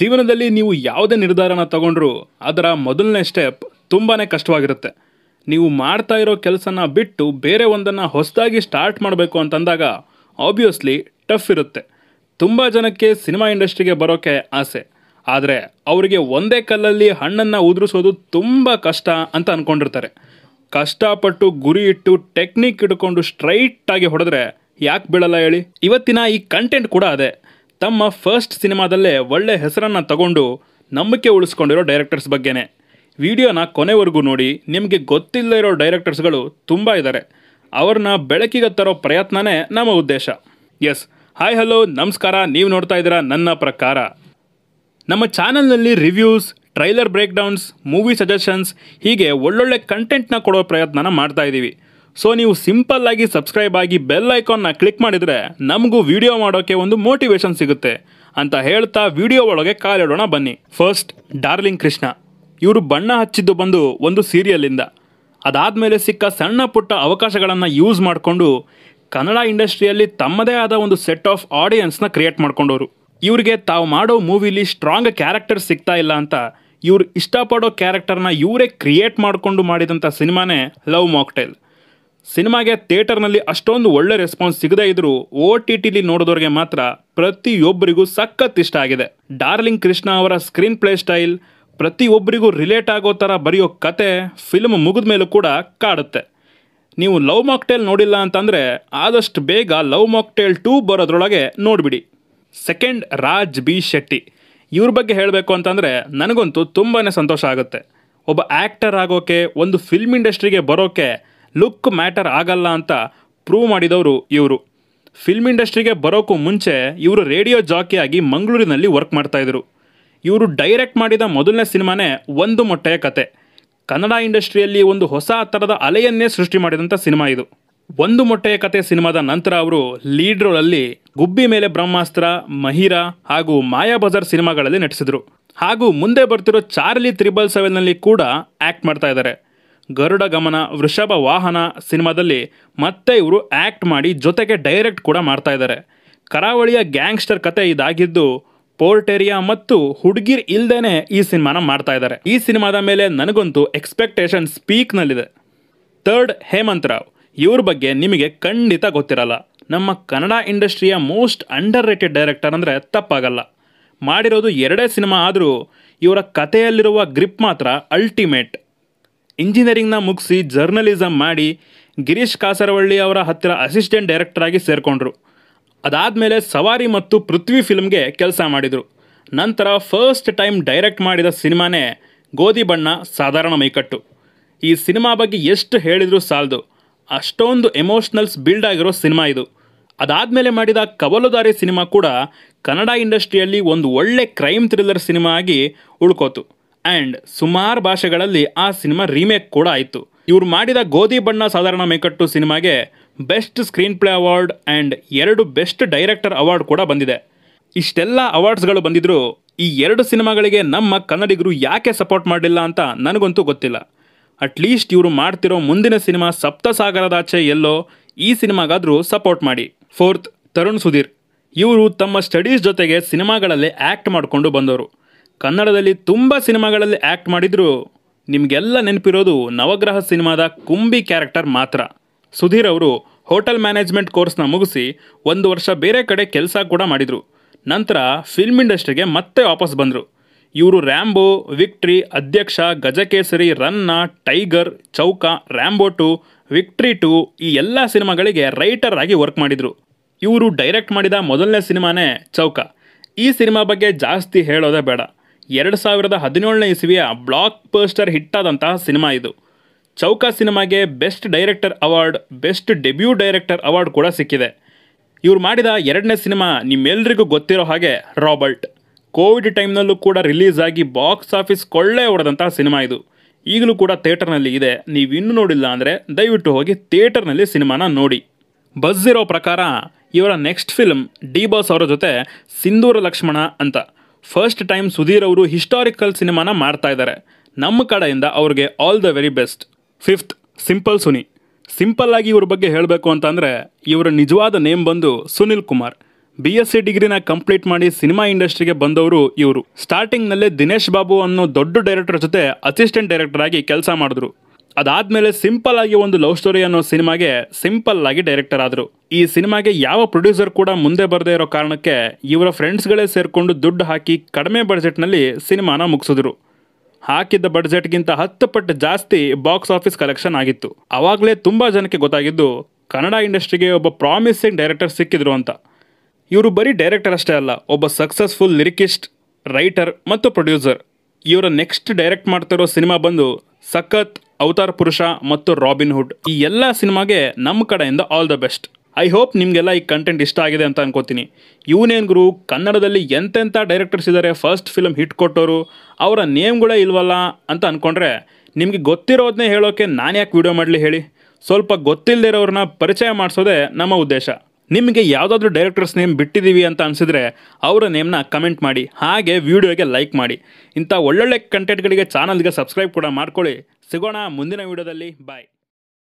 ಜೀವನದಲ್ಲಿ ನೀವು ಯಾವುದೇ ನಿರ್ಧಾರನ ತಗೊಂಡ್ರು ಅದರ ಮೊದಲನೇ ಸ್ಟೆಪ್ ತುಂಬಾ ಕಷ್ಟವಾಗಿರುತ್ತೆ ನೀವು ಮಾಡ್ತಾ ಇರೋ ಕೆಲಸನ ಬಿಟ್ಟು ಬೇರೆ ಒಂದನ್ನು ಹೊಸದಾಗಿ ಸ್ಟಾರ್ಟ್ ಮಾಡಬೇಕು ಅಂತಂದಾಗ ಆಬ್ವಿಯಸ್ಲಿ ಟಫ್ ಇರುತ್ತೆ ತುಂಬ ಜನಕ್ಕೆ ಸಿನಿಮಾ ಇಂಡಸ್ಟ್ರಿಗೆ ಬರೋಕ್ಕೆ ಆಸೆ ಆದರೆ ಅವರಿಗೆ ಒಂದೇ ಕಲ್ಲಲ್ಲಿ ಹಣ್ಣನ್ನು ಉದುರಿಸೋದು ತುಂಬ ಕಷ್ಟ ಅಂತ ಅಂದ್ಕೊಂಡಿರ್ತಾರೆ ಕಷ್ಟಪಟ್ಟು ಗುರಿ ಇಟ್ಟು ಟೆಕ್ನಿಕ್ ಇಟ್ಕೊಂಡು ಆಗಿ ಹೊಡೆದ್ರೆ ಯಾಕೆ ಬೀಳಲ್ಲ ಹೇಳಿ ಇವತ್ತಿನ ಈ ಕಂಟೆಂಟ್ ಕೂಡ ಅದೇ ತಮ್ಮ ಫಸ್ಟ್ ಸಿನಿಮಾದಲ್ಲೇ ಒಳ್ಳೆ ಹೆಸರನ್ನು ತಗೊಂಡು ನಂಬಿಕೆ ಉಳಿಸ್ಕೊಂಡಿರೋ ಡೈರೆಕ್ಟರ್ಸ್ ಬಗ್ಗೆನೇ ವಿಡಿಯೋನ ಕೊನೆವರೆಗೂ ನೋಡಿ ನಿಮಗೆ ಗೊತ್ತಿಲ್ಲದೆ ಇರೋ ಡೈರೆಕ್ಟರ್ಸ್ಗಳು ತುಂಬ ಇದ್ದಾರೆ ಅವ್ರನ್ನ ಬೆಳಕಿಗೆ ತರೋ ಪ್ರಯತ್ನನೇ ನಮ್ಮ ಉದ್ದೇಶ ಎಸ್ ಹಾಯ್ ಹಲೋ ನಮಸ್ಕಾರ ನೀವು ನೋಡ್ತಾ ಇದ್ದೀರಾ ನನ್ನ ಪ್ರಕಾರ ನಮ್ಮ ಚಾನಲ್ನಲ್ಲಿ reviews trailer breakdowns movie suggestions ಹೀಗೆ ಒಳ್ಳೊಳ್ಳೆ ಕಂಟೆಂಟ್ನ ಕೊಡೋ ಪ್ರಯತ್ನನ ಮಾಡ್ತಾ ಇದ್ದೀವಿ ಸೊ ನೀವು ಸಿಂಪಲ್ ಆಗಿ ಸಬ್ಸ್ಕ್ರೈಬ್ ಆಗಿ ಬೆಲ್ ಐಕಾನ್ನ ಕ್ಲಿಕ್ ಮಾಡಿದರೆ ನಮಗೂ ವಿಡಿಯೋ ಮಾಡೋಕ್ಕೆ ಒಂದು ಮೋಟಿವೇಶನ್ ಸಿಗುತ್ತೆ ಅಂತ ಹೇಳ್ತಾ ವಿಡಿಯೋ ಒಳಗೆ ಕಾಲಿಡೋಣ ಬನ್ನಿ ಫಸ್ಟ್ ಡಾರ್ಲಿಂಗ್ ಕೃಷ್ಣ ಇವರು ಬಣ್ಣ ಹಚ್ಚಿದ್ದು ಬಂದು ಒಂದು ಸೀರಿಯಲಿಂದ ಅದಾದಮೇಲೆ ಸಿಕ್ಕ ಸಣ್ಣ ಪುಟ್ಟ ಅವಕಾಶಗಳನ್ನು ಯೂಸ್ ಮಾಡಿಕೊಂಡು ಕನ್ನಡ ಇಂಡಸ್ಟ್ರಿಯಲ್ಲಿ ತಮ್ಮದೇ ಆದ ಒಂದು ಸೆಟ್ ಆಫ್ ಆಡಿಯನ್ಸ್ನ ಕ್ರಿಯೇಟ್ ಮಾಡ್ಕೊಂಡವರು ಇವರಿಗೆ ತಾವು ಮಾಡೋ ಮೂವಿಲಿ ಸ್ಟ್ರಾಂಗ್ ಕ್ಯಾರೆಕ್ಟರ್ ಸಿಗ್ತಾ ಇಲ್ಲ ಅಂತ ಇವ್ರು ಇಷ್ಟಪಡೋ ಕ್ಯಾರೆಕ್ಟರ್ನ ಇವರೇ ಕ್ರಿಯೇಟ್ ಮಾಡಿಕೊಂಡು ಮಾಡಿದಂಥ ಸಿನಿಮಾನೇ ಲವ್ ಮಾಕ್ಟೇಲ್ ಸಿನಿಮಾಗೆ ಥಿಯೇಟರ್ನಲ್ಲಿ ಅಷ್ಟೊಂದು ಒಳ್ಳೆ ರೆಸ್ಪಾನ್ಸ್ ಸಿಗದೇ ಇದ್ದರೂ ಒ ಟಿ ಟಿಲಿ ನೋಡಿದವ್ರಿಗೆ ಮಾತ್ರ ಪ್ರತಿಯೊಬ್ಬರಿಗೂ ಸಖತ್ ಇಷ್ಟ ಆಗಿದೆ ಡಾರ್ಲಿಂಗ್ ಕೃಷ್ಣ ಅವರ ಸ್ಕ್ರೀನ್ ಪ್ಲೇ ಸ್ಟೈಲ್ ಪ್ರತಿಯೊಬ್ಬರಿಗೂ ರಿಲೇಟ್ ಆಗೋ ಥರ ಬರೆಯೋ ಕತೆ ಫಿಲ್ಮ್ ಮುಗಿದ ಮೇಲೂ ಕೂಡ ಕಾಡುತ್ತೆ ನೀವು ಲವ್ ಮಾಕ್ಟೇಲ್ ನೋಡಿಲ್ಲ ಅಂತಂದರೆ ಆದಷ್ಟು ಬೇಗ ಲವ್ ಮಾಕ್ಟೇಲ್ ಟೂ ಬರೋದ್ರೊಳಗೆ ನೋಡಿಬಿಡಿ ಸೆಕೆಂಡ್ ರಾಜ್ ಬಿ ಶೆಟ್ಟಿ ಇವ್ರ ಬಗ್ಗೆ ಹೇಳಬೇಕು ಅಂತಂದರೆ ನನಗಂತೂ ತುಂಬಾ ಸಂತೋಷ ಆಗುತ್ತೆ ಒಬ್ಬ ಆ್ಯಕ್ಟರ್ ಆಗೋಕೆ ಒಂದು ಫಿಲ್ಮ್ ಇಂಡಸ್ಟ್ರಿಗೆ ಬರೋಕೆ ಲುಕ್ ಮ್ಯಾಟರ್ ಆಗಲ್ಲ ಅಂತ ಪ್ರೂವ್ ಮಾಡಿದವರು ಇವರು ಫಿಲ್ಮ್ ಇಂಡಸ್ಟ್ರಿಗೆ ಬರೋಕ್ಕೂ ಮುಂಚೆ ಇವರು ರೇಡಿಯೋ ಜಾಕಿಯಾಗಿ ಮಂಗಳೂರಿನಲ್ಲಿ ವರ್ಕ್ ಮಾಡ್ತಾಯಿದ್ರು ಇವರು ಡೈರೆಕ್ಟ್ ಮಾಡಿದ ಮೊದಲನೇ ಸಿನಿಮಾನೇ ಒಂದು ಮೊಟ್ಟೆಯ ಕತೆ ಕನ್ನಡ ಇಂಡಸ್ಟ್ರಿಯಲ್ಲಿ ಒಂದು ಹೊಸ ಥರದ ಅಲೆಯನ್ನೇ ಸೃಷ್ಟಿ ಮಾಡಿದಂಥ ಸಿನಿಮಾ ಇದು ಒಂದು ಮೊಟ್ಟೆಯ ಕತೆ ಸಿನಿಮಾದ ನಂತರ ಅವರು ಲೀಡ್ ರೋಲಲ್ಲಿ ಗುಬ್ಬಿ ಮೇಲೆ ಬ್ರಹ್ಮಾಸ್ತ್ರ ಮಹಿರಾ ಹಾಗೂ ಮಾಯಾ ಬಜಾರ್ ಸಿನಿಮಾಗಳಲ್ಲಿ ನಟಿಸಿದರು ಹಾಗೂ ಮುಂದೆ ಬರ್ತಿರೋ ಚಾರ್ಲಿ ತ್ರಿಬಲ್ ಸೆವೆನ್ನಲ್ಲಿ ಕೂಡ ಆ್ಯಕ್ಟ್ ಮಾಡ್ತಾ ಇದ್ದಾರೆ ಗರುಡ ಗಮನ ವೃಷಭ ವಾಹನ ಸಿನಿಮಾದಲ್ಲಿ ಮತ್ತೆ ಇವರು ಆ್ಯಕ್ಟ್ ಮಾಡಿ ಜೊತೆಗೆ ಡೈರೆಕ್ಟ್ ಕೂಡ ಮಾಡ್ತಾ ಇದ್ದಾರೆ ಕರಾವಳಿಯ ಗ್ಯಾಂಗ್ಸ್ಟರ್ ಕತೆ ಇದಾಗಿದ್ದು ಪೋರ್ಟೇರಿಯಾ ಮತ್ತು ಹುಡುಗಿರ್ ಇಲ್ದೇನೆ ಈ ಸಿನಿಮಾನ ಮಾಡ್ತಾ ಇದ್ದಾರೆ ಈ ಸಿನಿಮಾದ ಮೇಲೆ ನನಗಂತೂ ಎಕ್ಸ್ಪೆಕ್ಟೇಷನ್ ಸ್ಪೀಕ್ನಲ್ಲಿದೆ ಥರ್ಡ್ ಹೇಮಂತ್ ರಾವ್ ಇವ್ರ ಬಗ್ಗೆ ನಿಮಗೆ ಖಂಡಿತ ಗೊತ್ತಿರಲ್ಲ ನಮ್ಮ ಕನ್ನಡ ಇಂಡಸ್ಟ್ರಿಯ ಮೋಸ್ಟ್ ಅಂಡರ್ ರೇಟೆಡ್ ಡೈರೆಕ್ಟರ್ ಅಂದರೆ ತಪ್ಪಾಗಲ್ಲ ಮಾಡಿರೋದು ಎರಡೇ ಸಿನಿಮಾ ಆದರೂ ಇವರ ಕಥೆಯಲ್ಲಿರುವ ಗ್ರಿಪ್ ಮಾತ್ರ ಅಲ್ಟಿಮೇಟ್ ಇಂಜಿನಿಯರಿಂಗ್ನ ಮುಗಿಸಿ ಜರ್ನಲಿಸಮ್ ಮಾಡಿ ಗಿರೀಶ್ ಕಾಸರವಳ್ಳಿ ಅವರ ಹತ್ತಿರ ಅಸಿಸ್ಟೆಂಟ್ ಡೈರೆಕ್ಟರಾಗಿ ಆಗಿ ಸೇರಿಕೊಂಡ್ರು ಅದಾದಮೇಲೆ ಸವಾರಿ ಮತ್ತು ಪೃಥ್ವಿ ಫಿಲ್ಮ್ಗೆ ಕೆಲಸ ಮಾಡಿದರು ನಂತರ ಫಸ್ಟ್ ಟೈಮ್ ಡೈರೆಕ್ಟ್ ಮಾಡಿದ ಸಿನಿಮಾನೇ ಗೋಧಿ ಬಣ್ಣ ಸಾಧಾರಣ ಮೈಕಟ್ಟು ಈ ಸಿನಿಮಾ ಬಗ್ಗೆ ಎಷ್ಟು ಹೇಳಿದರೂ ಸಾಲದು ಅಷ್ಟೊಂದು ಎಮೋಷ್ನಲ್ಸ್ ಬಿಲ್ಡ್ ಆಗಿರೋ ಸಿನಿಮಾ ಇದು ಅದಾದಮೇಲೆ ಮಾಡಿದ ಕವಲುದಾರಿ ಸಿನಿಮಾ ಕೂಡ ಕನ್ನಡ ಇಂಡಸ್ಟ್ರಿಯಲ್ಲಿ ಒಂದು ಒಳ್ಳೆ ಕ್ರೈಮ್ ಥ್ರಿಲ್ಲರ್ ಸಿನಿಮಾ ಆಗಿ ಉಳ್ಕೋತು ಆ್ಯಂಡ್ ಸುಮಾರು ಭಾಷೆಗಳಲ್ಲಿ ಆ ಸಿನಿಮಾ ರೀಮೇಕ್ ಕೂಡ ಆಯಿತು ಇವ್ರು ಮಾಡಿದ ಗೋಧಿ ಬಣ್ಣ ಸಾಧಾರಣ ಮೇಕಟ್ಟು ಸಿನಿಮಾಗೆ best screenplay award and ಎರಡು ಬೆಸ್ಟ್ ಡೈರೆಕ್ಟರ್ ಅವಾರ್ಡ್ ಕೂಡ ಬಂದಿದೆ ಇಷ್ಟೆಲ್ಲ ಅವಾರ್ಡ್ಸ್ಗಳು ಬಂದಿದ್ರು ಈ ಎರಡು ಸಿನಿಮಾಗಳಿಗೆ ನಮ್ಮ ಕನ್ನಡಿಗರು ಯಾಕೆ ಸಪೋರ್ಟ್ ಮಾಡಲಿಲ್ಲ ಅಂತ ನನಗಂತೂ ಗೊತ್ತಿಲ್ಲ ಅಟ್ಲೀಸ್ಟ್ ಇವರು ಮಾಡ್ತಿರೋ ಮುಂದಿನ ಸಿನಿಮಾ ಸಪ್ತಸಾಗರದಾಚೆ ಎಲ್ಲೋ ಈ ಸಿನಿಮಾಗಾದರೂ ಸಪೋರ್ಟ್ ಮಾಡಿ ಫೋರ್ತ್ ತರುಣ್ ಸುಧೀರ್ ಇವರು ತಮ್ಮ ಸ್ಟಡೀಸ್ ಜೊತೆಗೆ ಸಿನಿಮಾಗಳಲ್ಲಿ ಆ್ಯಕ್ಟ್ ಮಾಡಿಕೊಂಡು ಬಂದವರು ಕನ್ನಡದಲ್ಲಿ ತುಂಬ ಸಿನಿಮಾಗಳಲ್ಲಿ ಆ್ಯಕ್ಟ್ ಮಾಡಿದ್ರು ನಿಮಗೆಲ್ಲ ನೆನಪಿರೋದು ನವಗ್ರಹ ಸಿನಿಮಾದ ಕುಂಬಿ ಕ್ಯಾರೆಕ್ಟರ್ ಮಾತ್ರ ಸುಧೀರ್ ಅವರು ಹೋಟೆಲ್ ಮ್ಯಾನೇಜ್ಮೆಂಟ್ ಕೋರ್ಸ್ನ ಮುಗಿಸಿ ಒಂದು ವರ್ಷ ಬೇರೆ ಕಡೆ ಕೆಲಸ ಕೂಡ ಮಾಡಿದರು ನಂತರ ಫಿಲ್ಮ್ ಇಂಡಸ್ಟ್ರಿಗೆ ಮತ್ತೆ ವಾಪಸ್ ಬಂದರು ಇವರು Rambo Victory Adhyaksha Gajakesari Ranna Tiger Chowka Rambo two Victory two ಈ ಎಲ್ಲ ಸಿನಿಮಾಗಳಿಗೆ ರೈಟರ್ ಆಗಿ ವರ್ಕ್ ಮಾಡಿದರು ಇವರು ಡೈರೆಕ್ಟ್ ಮಾಡಿದ ಮೊದಲನೇ ಸಿನಿಮಾನೇ ಚೌಕ ಈ ಸಿನಿಮಾ ಬಗ್ಗೆ ಜಾಸ್ತಿ ಹೇಳೋದೇ ಬೇಡ ಎರಡು ಸಾವಿರದ ಹದಿನೇಳನೇ ಇಸವಿಯ ಬ್ಲಾಕ್ ಪೋಸ್ಟರ್ ಹಿಟ್ಟಾದಂತಹ ಸಿನಿಮಾ ಇದು ಚೌಕ ಸಿನಿಮಾಗೆ best director award best debut director award ಕೂಡ ಸಿಕ್ಕಿದೆ ಇವ್ರು ಮಾಡಿದ ಎರಡನೇ ಸಿನಿಮಾ ನಿಮ್ಮೆಲ್ರಿಗೂ ಗೊತ್ತಿರೋ ಹಾಗೆ ರಾಬರ್ಟ್ ಕೋವಿಡ್ ಟೈಮ್ನಲ್ಲೂ ಕೂಡ ರಿಲೀಸ್ ಆಗಿ ಬಾಕ್ಸ್ ಆಫೀಸ್ ಕೊಳ್ಳೆ ಹೊಡೆದಂತಹ ಸಿನಿಮಾ ಇದು ಈಗಲೂ ಕೂಡ ಥಿಯೇಟರ್ನಲ್ಲಿ ಇದೆ ನೀವು ಇನ್ನೂ ನೋಡಿಲ್ಲ ಅಂದರೆ ದಯವಿಟ್ಟು ಹೋಗಿ ಥಿಯೇಟರ್ನಲ್ಲಿ ಸಿನಿಮಾನ ನೋಡಿ ಬಸ್ ಇರೋ ಪ್ರಕಾರ ಇವರ ನೆಕ್ಸ್ಟ್ ಫಿಲ್ಮ್ ಡಿ ಬಾಸ್ ಅವರ ಜೊತೆ ಸಿಂಧೂರ ಲಕ್ಷ್ಮಣ ಅಂತ ಫಸ್ಟ್ ಟೈಮ್ ಸುಧೀರ್ ಅವರು ಹಿಸ್ಟಾರಿಕಲ್ ಸಿನಿಮಾನ ಮಾಡ್ತಾ ಇದ್ದಾರೆ ನಮ್ಮ ಕಡೆಯಿಂದ ಅವ್ರಿಗೆ all the very best fifth simple Suni simple ಆಗಿ ಇವ್ರ ಬಗ್ಗೆ ಹೇಳಬೇಕು ಅಂತಂದರೆ ಇವರ ನಿಜವಾದ ನೇಮ್ ಬಂದು Sunil Kumar B S C ಡಿಗ್ರಿನ ಕಂಪ್ಲೀಟ್ ಮಾಡಿ ಸಿನಿಮಾ ಇಂಡಸ್ಟ್ರಿಗೆ ಬಂದವರು ಇವರು ಸ್ಟಾರ್ಟಿಂಗ್ನಲ್ಲೇ ದಿನೇಶ್ ಬಾಬು ಅನ್ನೋ ದೊಡ್ಡ ಡೈರೆಕ್ಟರ್ ಜೊತೆ ಅಸಿಸ್ಟೆಂಟ್ ಡೈರೆಕ್ಟರ್ ಆಗಿ ಕೆಲಸ ಮಾಡಿದ್ರು ಅದಾದ್ಮೇಲೆ ಸಿಂಪಲ್ ಆಗಿ ಒಂದು ಲವ್ ಸ್ಟೋರಿ ಅನ್ನೋ ಸಿನಿಮಾಗೆ ಸಿಂಪಲ್ ಆಗಿ ಡೈರೆಕ್ಟರ್ ಆದರು ಈ ಸಿನಿಮಾಗೆ ಯಾವ ಪ್ರೊಡ್ಯೂಸರ್ ಕೂಡ ಮುಂದೆ ಬರದೇ ಇರೋ ಕಾರಣಕ್ಕೆ ಇವರ ಫ್ರೆಂಡ್ಸ್ಗಳೇ ಸೇರಿಕೊಂಡು ದುಡ್ಡು ಹಾಕಿ ಕಡಿಮೆ ಬಡ್ಜೆಟ್ನಲ್ಲಿ ಸಿನಿಮಾನ ಮುಗಿಸಿದ್ರು ಹಾಕಿದ್ದ ಬಡ್ಜೆಟ್ಗಿಂತ ಹತ್ತು ಪಟ್ಟು ಜಾಸ್ತಿ ಬಾಕ್ಸ್ ಆಫೀಸ್ ಕಲೆಕ್ಷನ್ ಆಗಿತ್ತು ಆವಾಗಲೇ ತುಂಬ ಜನಕ್ಕೆ ಗೊತ್ತಾಗಿದ್ದು ಕನ್ನಡ ಇಂಡಸ್ಟ್ರಿಗೆ ಒಬ್ಬ ಪ್ರಾಮಿಸಿಂಗ್ ಡೈರೆಕ್ಟರ್ ಸಿಕ್ಕಿದ್ರು ಅಂತ ಇವರು ಬರೀ ಡೈರೆಕ್ಟರ್ ಅಷ್ಟೇ ಅಲ್ಲ ಒಬ್ಬ ಸಕ್ಸಸ್ಫುಲ್ ಲಿರಿಕಿಸ್ಟ್ ರೈಟರ್ ಮತ್ತು ಪ್ರೊಡ್ಯೂಸರ್ ಇವರ ನೆಕ್ಸ್ಟ್ ಡೈರೆಕ್ಟ್ ಮಾಡ್ತಿರೋ ಸಿನಿಮಾ ಬಂದು ಸಖತ್ ಅವತಾರ್ ಪುರುಷ ಮತ್ತು ರಾಬಿನ್ ಹುಡ್ ಈ ಎಲ್ಲ ಸಿನಿಮಾಗೆ ನಮ್ಮ ಕಡೆಯಿಂದ all the best I hope ನಿಮಗೆಲ್ಲ ಈ ಕಂಟೆಂಟ್ ಇಷ್ಟ ಆಗಿದೆ ಅಂತ ಅನ್ಕೋತೀನಿ ಇವನೇನು ಗುರು ಕನ್ನಡದಲ್ಲಿ ಎಂತೆಂಥ ಡೈರೆಕ್ಟರ್ಸ್ ಇದ್ದಾರೆ ಫಸ್ಟ್ ಫಿಲಮ್ ಹಿಟ್ ಕೊಟ್ಟವರು ಅವರ ನೇಮ್ಗಳೇ ಇಲ್ವಲ್ಲ ಅಂತ ಅಂದ್ಕೊಂಡ್ರೆ ನಿಮಗೆ ಗೊತ್ತಿರೋದನ್ನೇ ಹೇಳೋಕ್ಕೆ ನಾನು ಯಾಕೆ ವಿಡಿಯೋ ಮಾಡಲಿ ಹೇಳಿ ಸ್ವಲ್ಪ ಗೊತ್ತಿಲ್ಲದೆ ಇರೋರನ್ನ ಪರಿಚಯ ಮಾಡಿಸೋದೇ ನಮ್ಮ ಉದ್ದೇಶ ನಿಮಗೆ ಯಾವುದಾದ್ರೂ ಡೈರೆಕ್ಟರ್ಸ್ ನೇಮ್ ಬಿಟ್ಟಿದ್ದೀವಿ ಅಂತ ಅನಿಸಿದ್ರೆ ಅವರ ನೇಮ್ನ ಕಮೆಂಟ್ ಮಾಡಿ ಹಾಗೆ ವಿಡಿಯೋಗೆ ಲೈಕ್ ಮಾಡಿ ಇಂಥ ಒಳ್ಳೊಳ್ಳೆ ಕಂಟೆಂಟ್ಗಳಿಗೆ ಚಾನಲ್ಗೆ ಸಬ್ಸ್ಕ್ರೈಬ್ ಕೂಡ ಮಾಡ್ಕೊಳ್ಳಿ ಸಿಗೋಣ ಮುಂದಿನ ವೀಡಿಯೋದಲ್ಲಿ ಬಾಯ್